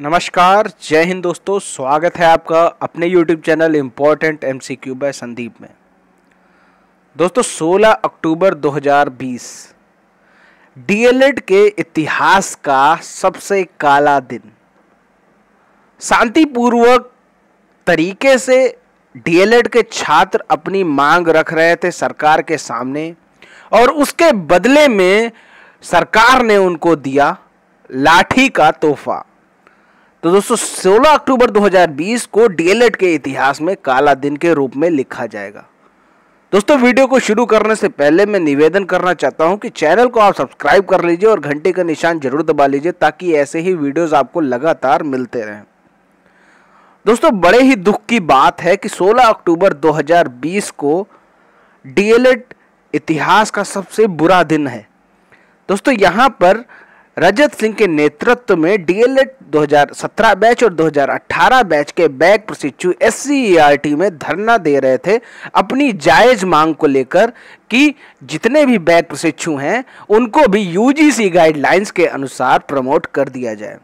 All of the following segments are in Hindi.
नमस्कार जय हिंद दोस्तों स्वागत है आपका अपने YouTube channel important M C Q by Sandeep में दोस्तों 16 अक्टूबर 2020 डीएलएड के इतिहास का सबसे काला दिन शांतिपूर्वक तरीके से डीएलएड के छात्र अपनी मांग रख रहे थे सरकार के सामने और उसके बदले में सरकार ने उनको दिया लाठी का तोहफा तो दोस्तों 16 अक्टूबर 2020 को डीएलएड के इतिहास में काला दिन के रूप में लिखा जाएगा दोस्तों वीडियो को शुरू करने से पहले मैं निवेदन करना चाहता हूं कि चैनल को आप सब्सक्राइब कर लीजिए और घंटे का निशान जरूर दबा लीजिए ताकि ऐसे ही वीडियोस आपको लगातार मिलते रहें दोस्तों बड़े ही दुख की बात है कि 16 अक्टूबर 2020 को डीएलएड इतिहास का सबसे बुरा दिन है दोस्तों यहां पर रजत सिंह के नेतृत्व में डीएलएड 2017 बैच और 2018 बैच के बैक प्रशिक्षु एस में धरना दे रहे थे अपनी जायज मांग को लेकर कि जितने भी बैक प्रशिक्षु हैं उनको भी यूजीसी गाइडलाइंस के अनुसार प्रमोट कर दिया जाए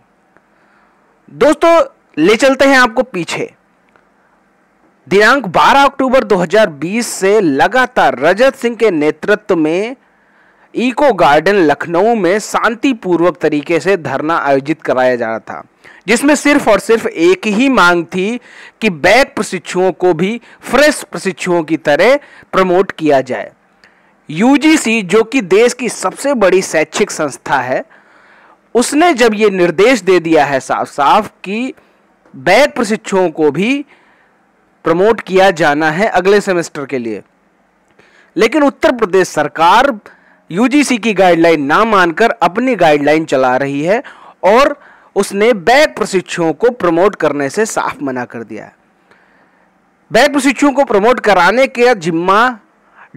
दोस्तों ले चलते हैं आपको पीछे दिनांक 12 अक्टूबर 2020 से लगातार रजत सिंह के नेतृत्व में इको गार्डन लखनऊ में शांतिपूर्वक तरीके से धरना आयोजित कराया जा रहा था जिसमें सिर्फ और सिर्फ एक ही मांग थी कि बैक प्रशिक्षुओं को भी फ्रेश प्रशिक्षुओं की तरह प्रमोट किया जाए यूजीसी जो कि देश की सबसे बड़ी शैक्षिक संस्था है उसने जब ये निर्देश दे दिया है साफ साफ कि बैक प्रशिक्षुओं को भी प्रमोट किया जाना है अगले सेमेस्टर के लिए लेकिन उत्तर प्रदेश सरकार यूजीसी की गाइडलाइन ना मानकर अपनी गाइडलाइन चला रही है और उसने बैक प्रशिक्षुओं को प्रमोट करने से साफ मना कर दिया है बैक प्रशिक्षुओं को प्रमोट कराने का जिम्मा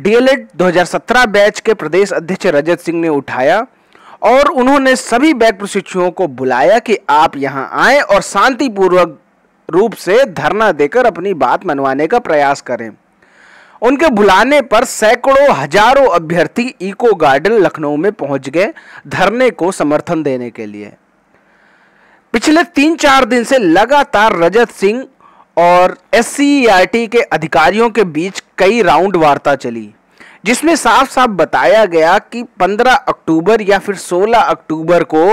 डीएलएड 2017 बैच के प्रदेश अध्यक्ष रजत सिंह ने उठाया और उन्होंने सभी बैक प्रशिक्षुओं को बुलाया कि आप यहां आए और शांतिपूर्वक रूप से धरना देकर अपनी बात मनवाने का प्रयास करें उनके बुलाने पर सैकड़ों हजारों अभ्यर्थी इको गार्डन लखनऊ में पहुंच गए धरने को समर्थन देने के लिए पिछले तीन चार दिन से लगातार रजत सिंह और एस e के अधिकारियों के बीच कई राउंड वार्ता चली जिसमें साफ साफ बताया गया कि 15 अक्टूबर या फिर 16 अक्टूबर को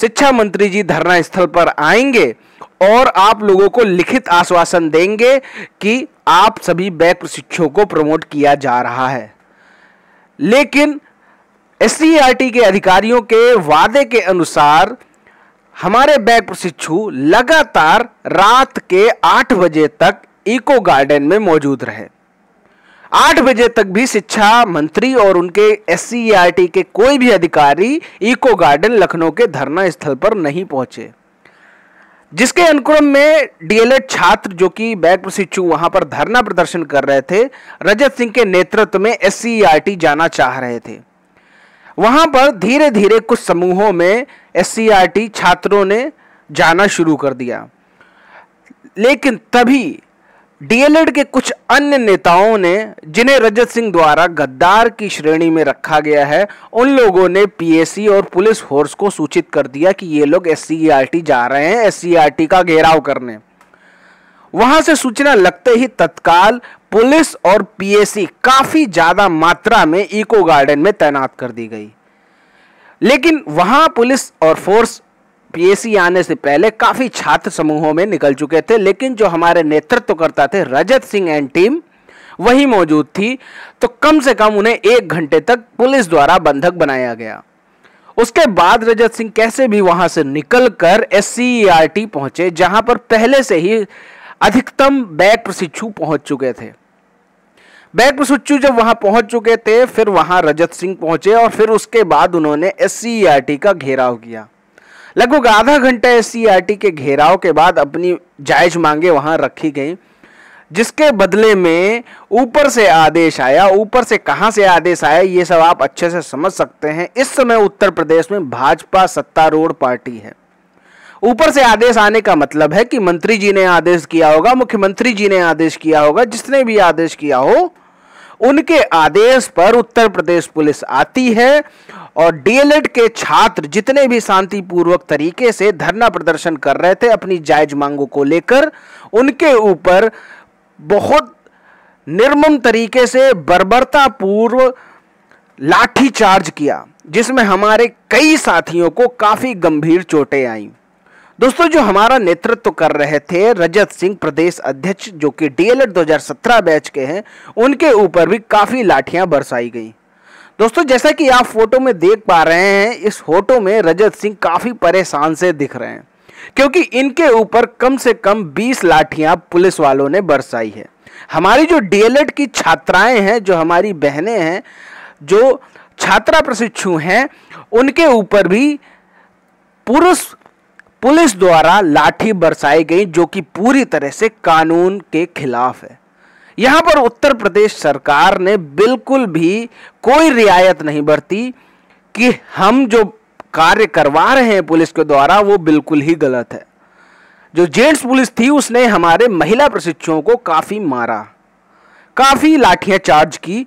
शिक्षा मंत्री जी धरना स्थल पर आएंगे और आप लोगों को लिखित आश्वासन देंगे कि आप सभी बैक प्रशिक्षकों को प्रमोट किया जा रहा है लेकिन एस e के अधिकारियों के वादे के अनुसार हमारे बैक प्रशिक्षु लगातार रात के आठ बजे तक इको गार्डन में मौजूद रहे आठ बजे तक भी शिक्षा मंत्री और उनके एस सी e के कोई भी अधिकारी इको गार्डन लखनऊ के धरना स्थल पर नहीं पहुंचे जिसके अनुक्रम में डीएलएड छात्र जो कि बैक प्रशिक्षु वहां पर धरना प्रदर्शन कर रहे थे रजत सिंह के नेतृत्व में एस सी e जाना चाह रहे थे वहां पर धीरे धीरे कुछ समूहों में एस e छात्रों ने जाना शुरू कर दिया लेकिन तभी डीएलएड के कुछ अन्य नेताओं ने जिन्हें रजत सिंह द्वारा गद्दार की श्रेणी में रखा गया है उन लोगों ने पीएससी और पुलिस फोर्स को सूचित कर दिया कि ये लोग एस जा रहे हैं एस का घेराव करने वहां से सूचना लगते ही तत्काल पुलिस और पीएसी काफी ज्यादा मात्रा में इको गार्डन में तैनात कर दी गई लेकिन वहां पुलिस और फोर्स पीएसी आने से पहले काफ़ी छात्र समूहों में निकल चुके थे लेकिन जो हमारे नेतृत्व करता थे रजत सिंह एंड टीम वही मौजूद थी तो कम से कम उन्हें एक घंटे तक पुलिस द्वारा बंधक बनाया गया उसके बाद रजत सिंह कैसे भी वहां से निकलकर एससीईआरटी e पहुंचे जहां पर पहले से ही अधिकतम बैग प्रशिक्षु पहुंच चुके थे बैग प्रशिक्षु जब वहां पहुंच चुके थे फिर वहां रजत सिंह पहुंचे और फिर उसके बाद उन्होंने एस e का घेराव किया लगभग आधा घंटा एस e के घेराव के बाद अपनी जायज मांगे वहां रखी गई जिसके बदले में ऊपर से आदेश आया ऊपर से कहां से आदेश आया ये सब आप अच्छे से समझ सकते हैं इस समय उत्तर प्रदेश में भाजपा सत्तारूढ़ पार्टी है ऊपर से आदेश आने का मतलब है कि मंत्री जी ने आदेश किया होगा मुख्यमंत्री जी ने आदेश किया होगा जिसने भी आदेश किया हो उनके आदेश पर उत्तर प्रदेश पुलिस आती है और डीएलएड के छात्र जितने भी शांतिपूर्वक तरीके से धरना प्रदर्शन कर रहे थे अपनी जायज मांगों को लेकर उनके ऊपर बहुत निर्मम तरीके से बर्बरतापूर्व लाठीचार्ज किया जिसमें हमारे कई साथियों को काफ़ी गंभीर चोटें आईं दोस्तों जो हमारा नेतृत्व कर रहे थे रजत सिंह प्रदेश अध्यक्ष जो कि डीएलएड 2017 बैच के हैं उनके ऊपर भी काफ़ी लाठियां बरसाई गई दोस्तों जैसा कि आप फोटो में देख पा रहे हैं इस फोटो में रजत सिंह काफ़ी परेशान से दिख रहे हैं क्योंकि इनके ऊपर कम से कम 20 लाठियां पुलिस वालों ने बरसाई है हमारी जो डीएलएड की छात्राएं हैं जो हमारी बहनें हैं जो छात्रा प्रशिक्षु हैं उनके ऊपर भी पुरुष पुलिस द्वारा लाठी बरसाई गई जो कि पूरी तरह से कानून के खिलाफ है यहां पर उत्तर प्रदेश सरकार ने बिल्कुल भी कोई रियायत नहीं बरती कि हम जो कार्य करवा रहे हैं पुलिस के द्वारा वो बिल्कुल ही गलत है जो जेंट्स पुलिस थी उसने हमारे महिला प्रशिक्षुओं को काफ़ी मारा काफ़ी लाठियां चार्ज की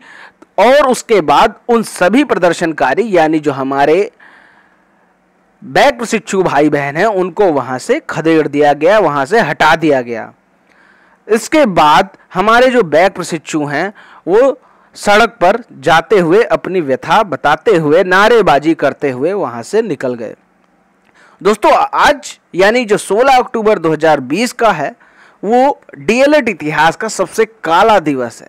और उसके बाद उन सभी प्रदर्शनकारी यानी जो हमारे बैक प्रशिक्षु भाई बहन हैं उनको वहाँ से खदेड़ दिया गया वहाँ से हटा दिया गया इसके बाद हमारे जो बैक प्रशिक्षु हैं वो सड़क पर जाते हुए अपनी व्यथा बताते हुए नारेबाजी करते हुए वहाँ से निकल गए दोस्तों आज यानी जो 16 अक्टूबर 2020 का है वो डीएलएड इतिहास का सबसे काला दिवस है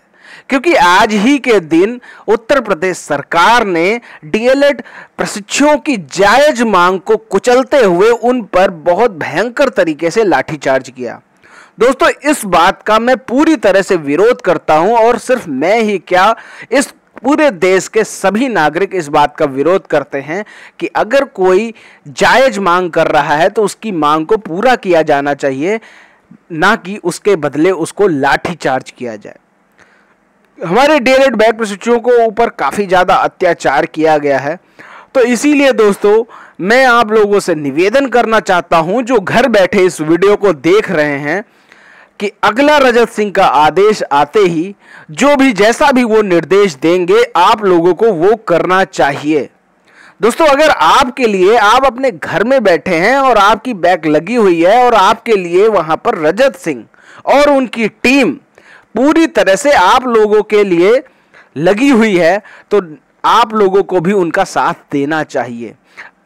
क्योंकि आज ही के दिन उत्तर प्रदेश सरकार ने डीएलएड प्रशिक्षुओं की जायज मांग को कुचलते हुए उन पर बहुत भयंकर तरीके से लाठीचार्ज किया दोस्तों इस बात का मैं पूरी तरह से विरोध करता हूं और सिर्फ मैं ही क्या इस पूरे देश के सभी नागरिक इस बात का विरोध करते हैं कि अगर कोई जायज मांग कर रहा है तो उसकी मांग को पूरा किया जाना चाहिए ना कि उसके बदले उसको लाठी चार्ज किया जाए हमारे डेरेड बैक प्रशिक्षुओं को ऊपर काफ़ी ज़्यादा अत्याचार किया गया है तो इसीलिए दोस्तों मैं आप लोगों से निवेदन करना चाहता हूं जो घर बैठे इस वीडियो को देख रहे हैं कि अगला रजत सिंह का आदेश आते ही जो भी जैसा भी वो निर्देश देंगे आप लोगों को वो करना चाहिए दोस्तों अगर आपके लिए आप अपने घर में बैठे हैं और आपकी बैग लगी हुई है और आपके लिए वहां पर रजत सिंह और उनकी टीम पूरी तरह से आप लोगों के लिए लगी हुई है तो आप लोगों को भी उनका साथ देना चाहिए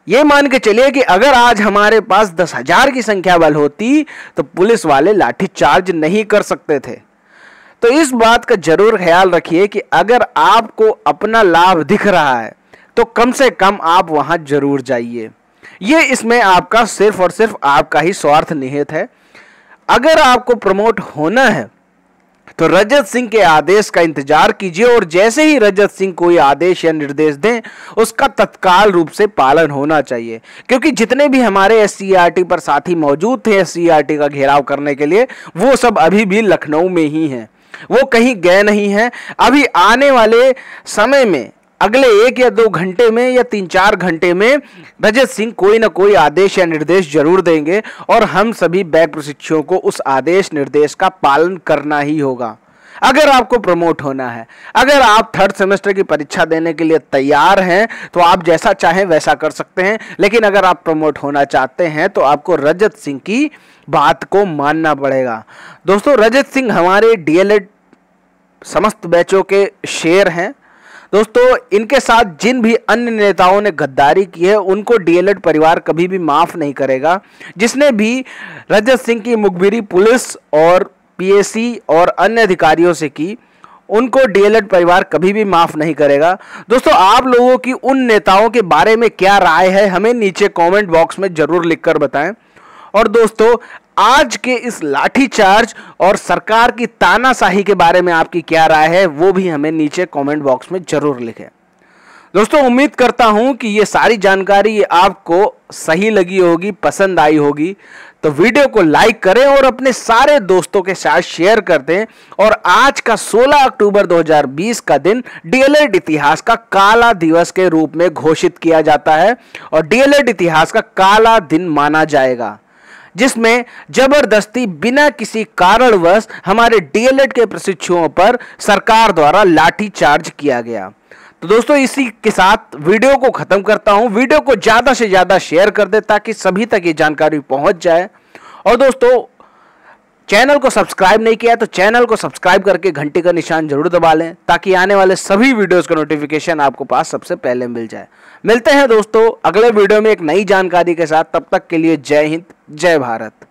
ये मान के चलिए कि अगर आज हमारे पास दस हजार की संख्या बल होती तो पुलिस वाले लाठी चार्ज नहीं कर सकते थे तो इस बात का जरूर ख्याल रखिए कि अगर आपको अपना लाभ दिख रहा है तो कम से कम आप वहां जरूर जाइए ये इसमें आपका सिर्फ और सिर्फ आपका ही स्वार्थ निहित है अगर आपको प्रमोट होना है तो रजत सिंह के आदेश का इंतजार कीजिए और जैसे ही रजत सिंह कोई आदेश या निर्देश दें उसका तत्काल रूप से पालन होना चाहिए क्योंकि जितने भी हमारे एस e पर साथी मौजूद थे एस e का घेराव करने के लिए वो सब अभी भी लखनऊ में ही हैं वो कहीं गए नहीं हैं अभी आने वाले समय में अगले एक या दो घंटे में या तीन चार घंटे में रजत सिंह कोई ना कोई आदेश या निर्देश जरूर देंगे और हम सभी बैक प्रशिक्षुओं को उस आदेश निर्देश का पालन करना ही होगा अगर आपको प्रमोट होना है अगर आप थर्ड सेमेस्टर की परीक्षा देने के लिए तैयार हैं तो आप जैसा चाहें वैसा कर सकते हैं लेकिन अगर आप प्रमोट होना चाहते हैं तो आपको रजत सिंह की बात को मानना पड़ेगा दोस्तों रजत सिंह हमारे डीएलएड समस्त बैचों के शेर हैं दोस्तों इनके साथ जिन भी अन्य नेताओं ने गद्दारी की है उनको डीएलएड परिवार कभी भी माफ नहीं करेगा जिसने भी रजत सिंह की मुखबिरी पुलिस और पीएसी और अन्य अधिकारियों से की उनको डीएलएड परिवार कभी भी माफ नहीं करेगा दोस्तों आप लोगों की उन नेताओं के बारे में क्या राय है हमें नीचे कॉमेंट बॉक्स में जरूर लिखकर बताएं और दोस्तों आज के इस लाठीचार्ज और सरकार की तानाशाही के बारे में आपकी क्या राय है वो भी हमें नीचे कमेंट बॉक्स में ज़रूर लिखें दोस्तों उम्मीद करता हूं कि ये सारी जानकारी आपको सही लगी होगी पसंद आई होगी तो वीडियो को लाइक करें और अपने सारे दोस्तों के साथ शेयर कर दें और आज का 16 अक्टूबर 2020 का दिन डीएलएड इतिहास का काला दिवस के रूप में घोषित किया जाता है और डीएलएड इतिहास का काला दिन माना जाएगा जिसमें जबरदस्ती बिना किसी कारणवश हमारे डीएलएड के प्रशिक्षुओं पर सरकार द्वारा लाठीचार्ज किया गया तो दोस्तों इसी के साथ वीडियो को ख़त्म करता हूं वीडियो को ज़्यादा से ज़्यादा शेयर कर दे ताकि सभी तक ये जानकारी पहुंच जाए और दोस्तों चैनल को सब्सक्राइब नहीं किया तो चैनल को सब्सक्राइब करके घंटी का निशान जरूर दबा लें ताकि आने वाले सभी वीडियोस का नोटिफिकेशन आपको पास सबसे पहले मिल जाए मिलते हैं दोस्तों अगले वीडियो में एक नई जानकारी के साथ तब तक के लिए जय हिंद जय भारत